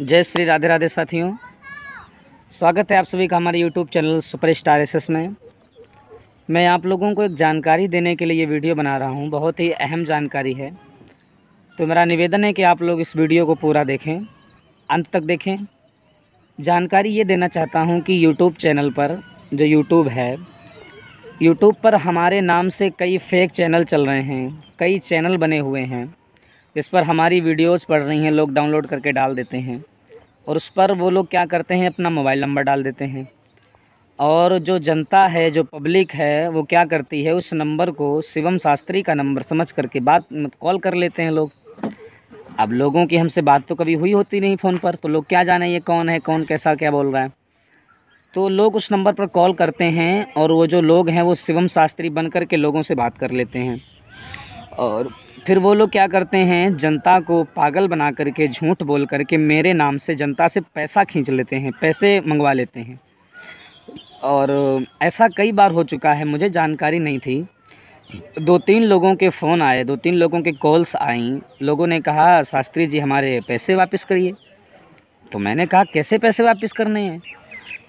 जय श्री राधे राधे साथियों स्वागत है आप सभी का हमारे YouTube channel super stars में मैं आप लोगों को एक जानकारी देने के लिए ये वीडियो बना रहा हूँ बहुत ही अहम जानकारी है तो मेरा निवेदन है कि आप लोग इस वीडियो को पूरा देखें अंत तक देखें जानकारी ये देना चाहता हूँ कि यूट्यूब चैनल पर जो यूट्यूब है YouTube पर हमारे नाम से कई फेक चैनल चल रहे हैं कई चैनल बने हुए हैं जिस पर हमारी वीडियोस पड़ रही हैं लोग डाउनलोड करके डाल देते हैं और उस पर वो लोग क्या करते हैं अपना मोबाइल नंबर डाल देते हैं और जो जनता है जो पब्लिक है वो क्या करती है उस नंबर को शिवम शास्त्री का नंबर समझ करके बात कॉल कर लेते हैं लोग अब लोगों की हमसे बात तो कभी हुई होती नहीं फ़ोन पर तो लोग क्या जाने ये कौन है कौन कैसा क्या बोल रहा है तो लोग उस नंबर पर कॉल करते हैं और वो जो लोग हैं वो शिवम शास्त्री बन कर के लोगों से बात कर लेते हैं और फिर वो लोग क्या करते हैं जनता को पागल बना करके झूठ बोल करके मेरे नाम से जनता से पैसा खींच लेते हैं पैसे मंगवा लेते हैं और ऐसा कई बार हो चुका है मुझे जानकारी नहीं थी दो तीन लोगों के फ़ोन आए दो तीन लोगों के कॉल्स आई लोगों ने कहा शास्त्री जी हमारे पैसे वापस करिए तो मैंने कहा कैसे पैसे वापस करने हैं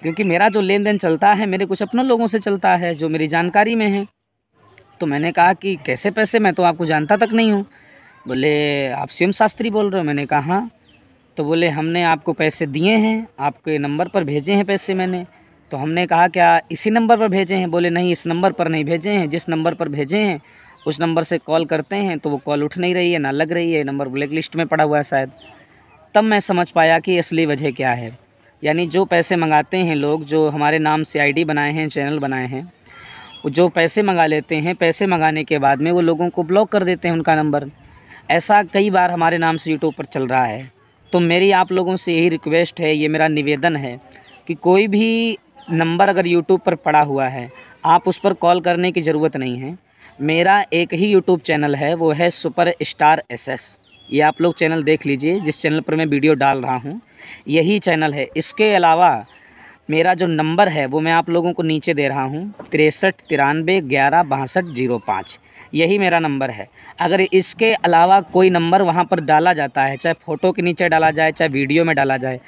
क्योंकि मेरा जो लेन देन चलता है मेरे कुछ अपनों लोगों से चलता है जो मेरी जानकारी में है तो मैंने कहा कि कैसे पैसे मैं तो आपको जानता तक नहीं हूँ बोले आप सीएम शास्त्री बोल रहे हो मैंने कहा हाँ तो बोले हमने आपको पैसे दिए हैं आपके नंबर पर भेजे हैं पैसे मैंने तो हमने कहा क्या इसी नंबर पर भेजे हैं बोले नहीं इस नंबर पर नहीं भेजे हैं जिस नंबर पर भेजे हैं उस नंबर से कॉल करते हैं तो वो कॉल उठ नहीं रही है ना लग रही है नंबर ब्लैक लिस्ट में पड़ा हुआ है शायद तब मैं समझ पाया कि असली वजह क्या है यानी जो पैसे मंगाते हैं लोग जो हमारे नाम से आईडी बनाए हैं चैनल बनाए हैं जो पैसे मंगा लेते हैं पैसे मंगाने के बाद में वो लोगों को ब्लॉक कर देते हैं उनका नंबर ऐसा कई बार हमारे नाम से यूट्यूब पर चल रहा है तो मेरी आप लोगों से यही रिक्वेस्ट है ये मेरा निवेदन है कि कोई भी नंबर अगर यूट्यूब पर पड़ा हुआ है आप उस पर कॉल करने की ज़रूरत नहीं है मेरा एक ही यूट्यूब चैनल है वो है सुपर स्टार एस एस ये आप लोग चैनल देख लीजिए जिस चैनल पर मैं वीडियो डाल रहा हूँ यही चैनल है इसके अलावा मेरा जो नंबर है वो मैं आप लोगों को नीचे दे रहा हूँ तिरसठ तिरानबे ग्यारह बासठ जीरो पाँच यही मेरा नंबर है अगर इसके अलावा कोई नंबर वहाँ पर डाला जाता है चाहे फ़ोटो के नीचे डाला जाए चाहे वीडियो में डाला जाए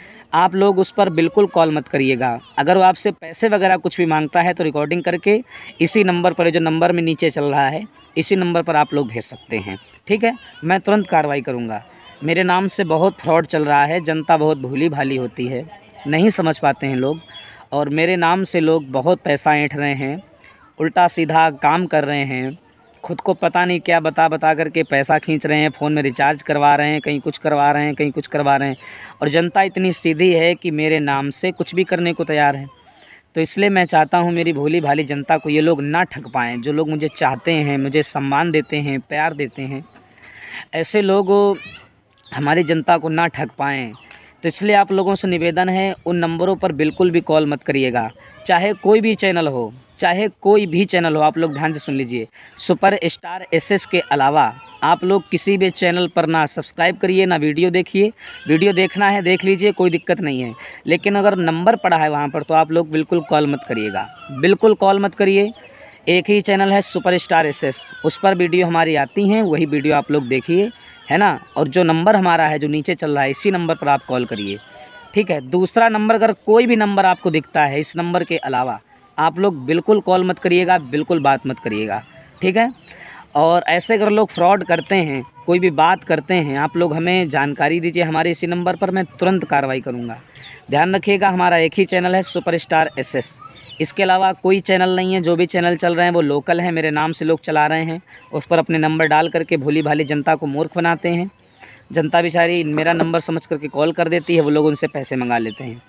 आप लोग उस पर बिल्कुल कॉल मत करिएगा अगर वो आपसे पैसे वगैरह कुछ भी मांगता है तो रिकॉर्डिंग करके इसी नंबर पर जो नंबर में नीचे चल रहा है इसी नंबर पर आप लोग भेज सकते हैं ठीक है मैं तुरंत कार्रवाई करूँगा मेरे नाम से बहुत फ्रॉड चल रहा है जनता बहुत भूली भाली होती है नहीं समझ पाते हैं लोग और मेरे नाम से लोग बहुत पैसा ऐंठ रहे हैं उल्टा सीधा काम कर रहे हैं खुद को पता नहीं क्या बता बता करके पैसा खींच रहे हैं फ़ोन में रिचार्ज करवा रहे हैं कहीं कुछ करवा रहे हैं कहीं कुछ करवा रहे हैं और जनता इतनी सीधी है कि मेरे नाम से कुछ भी करने को तैयार है तो इसलिए मैं चाहता हूँ मेरी भोली भाली जनता को ये लोग ना ठग पाएँ जो लोग मुझे चाहते हैं मुझे सम्मान देते हैं प्यार देते हैं ऐसे लोग हमारी जनता को ना ठग पाएँ तो इसलिए आप लोगों से निवेदन है उन नंबरों पर बिल्कुल भी कॉल मत करिएगा चाहे कोई भी चैनल हो चाहे कोई भी चैनल हो आप लोग ध्यान से सुन लीजिए सुपर स्टार एस के अलावा आप लोग किसी भी चैनल पर ना सब्सक्राइब करिए ना वीडियो देखिए वीडियो देखना है देख लीजिए कोई दिक्कत नहीं है लेकिन अगर नंबर पड़ा है वहाँ पर तो आप लोग बिल्कुल कॉल मत करिएगा बिल्कुल कॉल मत करिए एक ही चैनल है सुपर स्टार एस उस पर वीडियो हमारी आती हैं वही वीडियो आप लोग देखिए है ना और जो नंबर हमारा है जो नीचे चल रहा है इसी नंबर पर आप कॉल करिए ठीक है दूसरा नंबर अगर कोई भी नंबर आपको दिखता है इस नंबर के अलावा आप लोग बिल्कुल कॉल मत करिएगा बिल्कुल बात मत करिएगा ठीक है और ऐसे अगर लोग फ्रॉड करते हैं कोई भी बात करते हैं आप लोग हमें जानकारी दीजिए हमारे इसी नंबर पर मैं तुरंत कार्रवाई करूँगा ध्यान रखिएगा हमारा एक ही चैनल है सुपर स्टार एस इसके अलावा कोई चैनल नहीं है जो भी चैनल चल रहे हैं वो लोकल हैं मेरे नाम से लोग चला रहे हैं उस पर अपने नंबर डाल करके भोली भाली जनता को मूर्ख बनाते हैं जनता बेचारी मेरा नंबर समझ करके कॉल कर देती है वो लोग उनसे पैसे मंगा लेते हैं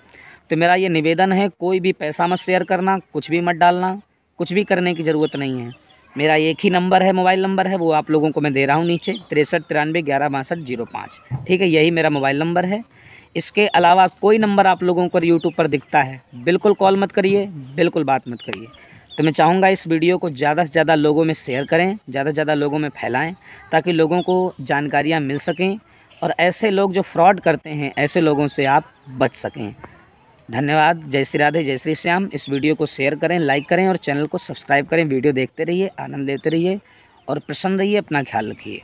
तो मेरा ये निवेदन है कोई भी पैसा मत शेयर करना कुछ भी मत डालना कुछ भी करने की ज़रूरत नहीं है मेरा एक ही नंबर है मोबाइल नंबर है वो आप लोगों को मैं दे रहा हूँ नीचे तिरसठ तिरानवे ग्यारह बासठ जीरो पाँच ठीक है यही मेरा मोबाइल नंबर है इसके अलावा कोई नंबर आप लोगों को यूट्यूब पर दिखता है बिल्कुल कॉल मत करिए बिल्कुल बात मत करिए तो मैं चाहूँगा इस वीडियो को ज़्यादा से ज़्यादा लोगों में शेयर करें ज़्यादा से ज़्यादा लोगों में फैलाएं ताकि लोगों को जानकारियाँ मिल सकें और ऐसे लोग जो फ्रॉड करते हैं ऐसे लोगों से आप बच सकें धन्यवाद जय श्री राधे जय श्री श्याम इस वीडियो को शेयर करें लाइक करें और चैनल को सब्सक्राइब करें वीडियो देखते रहिए आनंद लेते रहिए और प्रसन्न रहिए अपना ख्याल रखिए